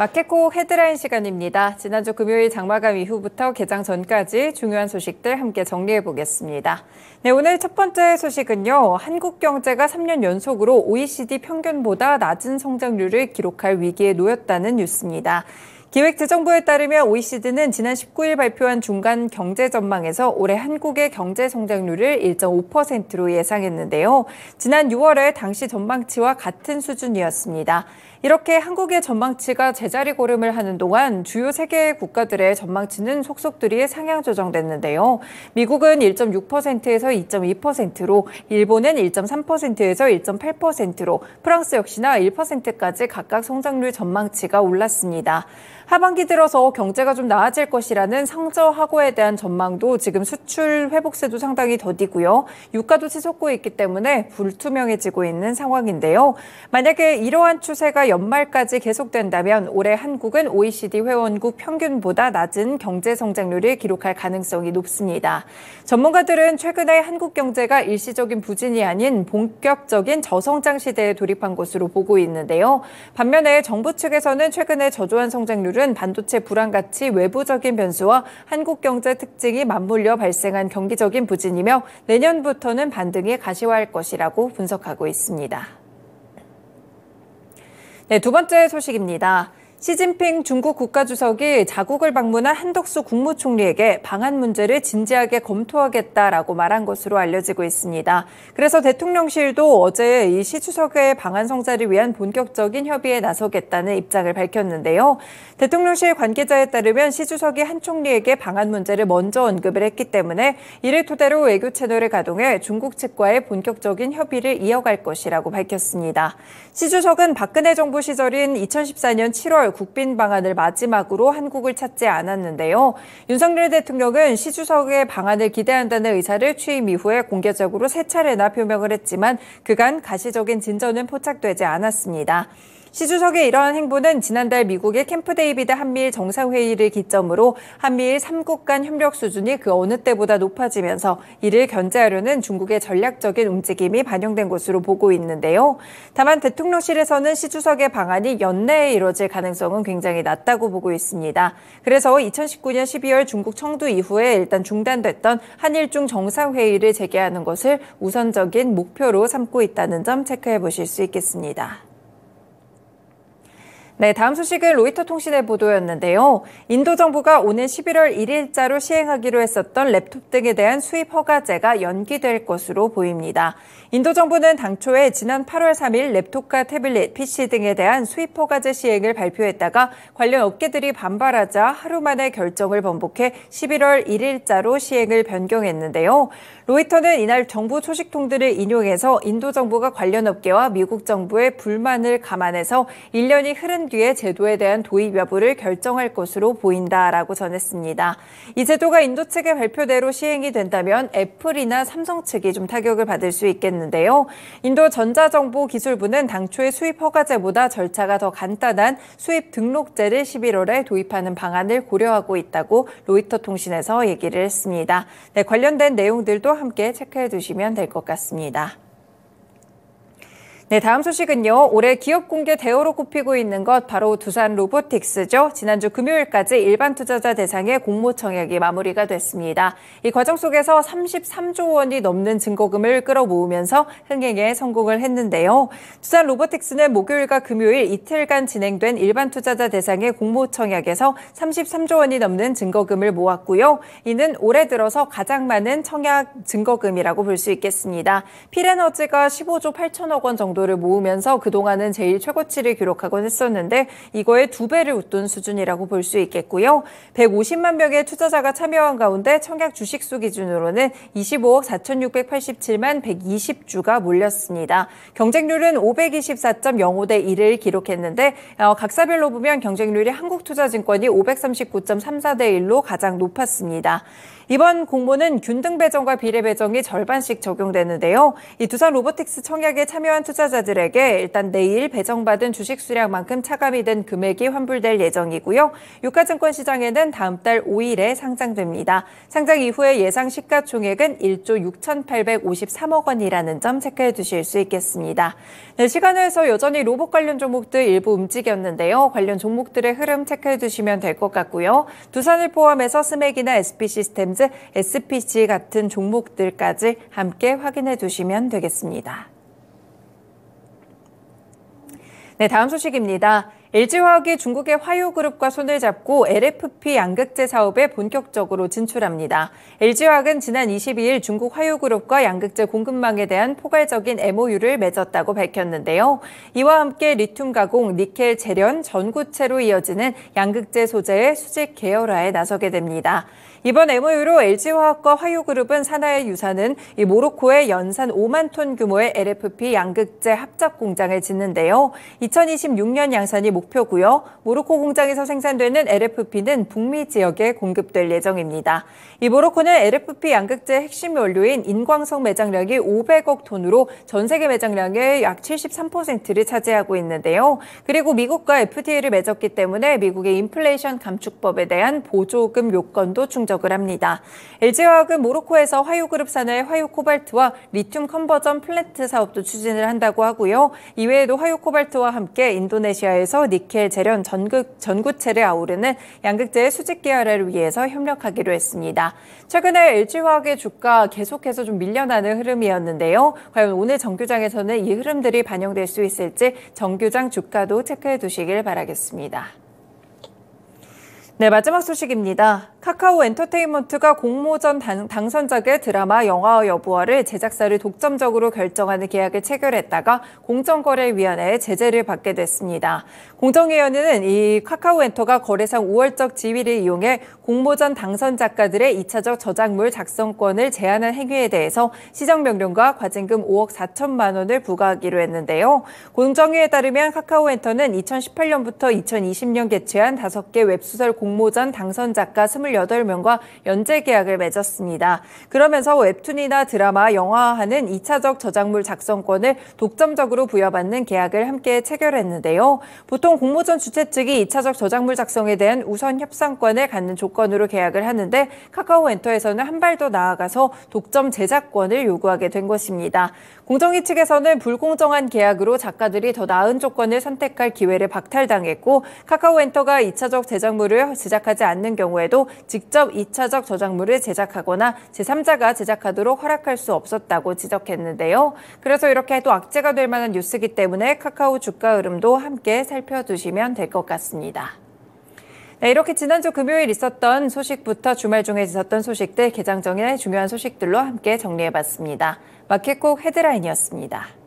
마켓코 헤드라인 시간입니다. 지난주 금요일 장마감 이후부터 개장 전까지 중요한 소식들 함께 정리해 보겠습니다. 네, 오늘 첫 번째 소식은요. 한국 경제가 3년 연속으로 OECD 평균보다 낮은 성장률을 기록할 위기에 놓였다는 뉴스입니다. 기획재정부에 따르면 OECD는 지난 19일 발표한 중간 경제 전망에서 올해 한국의 경제 성장률을 1.5%로 예상했는데요. 지난 6월에 당시 전망치와 같은 수준이었습니다. 이렇게 한국의 전망치가 제자리 고름을 하는 동안 주요 세계 국가들의 전망치는 속속들이 상향 조정됐는데요. 미국은 1.6%에서 2.2%로, 일본은 1.3%에서 1.8%로, 프랑스 역시나 1%까지 각각 성장률 전망치가 올랐습니다. 하반기 들어서 경제가 좀 나아질 것이라는 상저하고에 대한 전망도 지금 수출 회복세도 상당히 더디고요. 유가도 치솟고 있기 때문에 불투명해지고 있는 상황인데요. 만약에 이러한 추세가 연말까지 계속된다면 올해 한국은 OECD 회원국 평균보다 낮은 경제 성장률을 기록할 가능성이 높습니다. 전문가들은 최근에 한국 경제가 일시적인 부진이 아닌 본격적인 저성장 시대에 돌입한 것으로 보고 있는데요. 반면에 정부 측에서는 최근에 저조한 성장률은 반도체 불안 같이 외부적인 변수와 한국 경제 특징이 맞물려 발생한 경기적인 부진이며 내년부터는 반등이 가시화할 것이라고 분석하고 있습니다. 네, 두 번째 소식입니다. 시진핑 중국 국가주석이 자국을 방문한 한덕수 국무총리에게 방한 문제를 진지하게 검토하겠다라고 말한 것으로 알려지고 있습니다. 그래서 대통령실도 어제 이시 주석의 방한 성사를 위한 본격적인 협의에 나서겠다는 입장을 밝혔는데요. 대통령실 관계자에 따르면 시 주석이 한 총리에게 방한 문제를 먼저 언급을 했기 때문에 이를 토대로 외교 채널을 가동해 중국 측과의 본격적인 협의를 이어갈 것이라고 밝혔습니다. 시 주석은 박근혜 정부 시절인 2014년 7월 6월 국빈 방안을 마지막으로 한국을 찾지 않았는데요. 윤석열 대통령은 시 주석의 방안을 기대한다는 의사를 취임 이후에 공개적으로 세 차례나 표명을 했지만 그간 가시적인 진전은 포착되지 않았습니다. 시 주석의 이러한 행보는 지난달 미국의 캠프 데이비드 한미일 정상회의를 기점으로 한미일 3국 간 협력 수준이 그 어느 때보다 높아지면서 이를 견제하려는 중국의 전략적인 움직임이 반영된 것으로 보고 있는데요. 다만 대통령실에서는 시 주석의 방안이 연내에 이뤄질 가능성은 굉장히 낮다고 보고 있습니다. 그래서 2019년 12월 중국 청두 이후에 일단 중단됐던 한일중 정상회의를 재개하는 것을 우선적인 목표로 삼고 있다는 점 체크해 보실 수 있겠습니다. 네, 다음 소식은 로이터 통신의 보도였는데요. 인도 정부가 오는 11월 1일자로 시행하기로 했었던 랩톱 등에 대한 수입 허가제가 연기될 것으로 보입니다. 인도 정부는 당초에 지난 8월 3일 랩톱과 태블릿, PC 등에 대한 수입 허가제 시행을 발표했다가 관련 업계들이 반발하자 하루 만에 결정을 번복해 11월 1일자로 시행을 변경했는데요. 로이터는 이날 정부 소식통들을 인용해서 인도 정부가 관련 업계와 미국 정부의 불만을 감안해서 1년이 흐른 뒤에 제도에 대한 도입 여부를 결정할 것으로 보인다라고 전했습니다. 이 제도가 인도 측의 발표대로 시행이 된다면 애플이나 삼성 측이 좀 타격을 받을 수 있겠는데요. 인도 전자정보기술부는 당초의 수입 허가제보다 절차가 더 간단한 수입 등록제를 11월에 도입하는 방안을 고려하고 있다고 로이터 통신에서 얘기를 했습니다. 네, 관련된 내용들도 함께 체크해 두시면 될 것 같습니다. 네, 다음 소식은요. 올해 기업 공개 대어로 꼽히고 있는 것 바로 두산 로보틱스죠. 지난주 금요일까지 일반 투자자 대상의 공모 청약이 마무리가 됐습니다. 이 과정 속에서 33조 원이 넘는 증거금을 끌어모으면서 흥행에 성공을 했는데요. 두산 로보틱스는 목요일과 금요일 이틀간 진행된 일반 투자자 대상의 공모 청약에서 33조 원이 넘는 증거금을 모았고요. 이는 올해 들어서 가장 많은 청약 증거금이라고 볼 수 있겠습니다. 피레너즈가 15조 8천억 원 정도 정도를 모으면서 그동안은 제일 최고치를 기록하곤 했었는데 이거의 두 배를 웃돈 수준이라고 볼 수 있겠고요. 150만 명의 투자자가 참여한 가운데 청약 주식수 기준으로는 25억 4,687만 120주가 몰렸습니다. 경쟁률은 524.05대 1을 기록했는데 어, 각사별로 보면 경쟁률이 한국투자증권이 539.34대 1로 가장 높았습니다. 이번 공모는 균등 배정과 비례 배정이 절반씩 적용되는데요. 이 두산 로보틱스 청약에 참여한 투자 투자자들에게 일단 내일 배정받은 주식 수량만큼 차감이 된 금액이 환불될 예정이고요. 유가증권 시장에는 다음 달 5일에 상장됩니다. 상장 이후에 예상 시가총액은 1조 6,853억 원이라는 점 체크해 두실 수 있겠습니다. 네, 시간에서 여전히 로봇 관련 종목들 일부 움직였는데요. 관련 종목들의 흐름 체크해 두시면 될 것 같고요. 두산을 포함해서 스맥이나 SP 시스템즈, SPC 같은 종목들까지 함께 확인해 두시면 되겠습니다. 네, 다음 소식입니다. LG화학이 중국의 화요그룹과 손을 잡고 LFP 양극재 사업에 본격적으로 진출합니다. LG화학은 지난 22일 중국 화요그룹과 양극재 공급망에 대한 포괄적인 MOU를 맺었다고 밝혔는데요. 이와 함께 리튬 가공, 니켈 재련, 전구체로 이어지는 양극재 소재의 수직 계열화에 나서게 됩니다. 이번 MOU로 LG화학과 화유그룹은 산하의 유산은이 모로코의 연산 5만 톤 규모의 LFP 양극재 합작 공장을 짓는데요. 2026년 양산이 목표고요. 모로코 공장에서 생산되는 LFP는 북미 지역에 공급될 예정입니다. 이 모로코는 LFP 양극재 핵심 원료인 인광석 매장량이 500억 톤으로 전 세계 매장량의 약 73%를 차지하고 있는데요. 그리고 미국과 FTA를 맺었기 때문에 미국의 인플레이션 감축법에 대한 보조금 요건도 충족 니다 지적을 합니다. LG화학은 모로코에서 화유그룹산의화유코발트와 리튬 컨버전 플랜트 사업도 추진을 한다고 하고요. 이외에도 화유코발트와 함께 인도네시아에서 니켈 재련 전극, 전구체를 아우르는 양극재의 수직 계열화를 위해서 협력하기로 했습니다. 최근에 LG화학의 주가 계속해서 좀 밀려나는 흐름이었는데요. 과연 오늘 정규장에서는 이 흐름들이 반영될 수 있을지 정규장 주가도 체크해 두시길 바라겠습니다. 네, 마지막 소식입니다. 카카오 엔터테인먼트가 공모전 당, 선작의 드라마 영화 여부와를 제작사를 독점적으로 결정하는 계약을 체결했다가 공정거래위원회의 제재를 받게 됐습니다. 공정위원회는 이 카카오 엔터가 거래상 우월적 지위를 이용해 공모전 당선 작가들의 2차적 저작물 작성권을 제한한 행위에 대해서 시정명령과 과징금 5억 4천만 원을 부과하기로 했는데요. 공정위에 따르면 카카오 엔터는 2018년부터 2020년 개최한 5개 웹소설 공모전 당선 작가 28명과 연재 계약을 맺었습니다. 그러면서 웹툰이나 드라마, 영화하는 2차적 저작물 작성권을 독점적으로 부여받는 계약을 함께 체결했는데요. 보통 공모전 주최 측이 2차적 저작물 작성에 대한 우선 협상권을 갖는 조건으로 계약을 하는데 카카오 엔터에서는 한 발 더 나아가서 독점 제작권을 요구하게 된 것입니다. 공정위 측에서는 불공정한 계약으로 작가들이 더 나은 조건을 선택할 기회를 박탈당했고 카카오엔터가 2차적 제작물을 제작하지 않는 경우에도 직접 2차적 저작물을 제작하거나 제3자가 제작하도록 허락할 수 없었다고 지적했는데요. 그래서 이렇게 또 악재가 될 만한 뉴스기 때문에 카카오 주가 흐름도 함께 살펴두시면 될 것 같습니다. 네, 이렇게 지난주 금요일 있었던 소식부터 주말 중에 있었던 소식들, 개장정에 중요한 소식들로 함께 정리해봤습니다. 마켓콕 헤드라인이었습니다.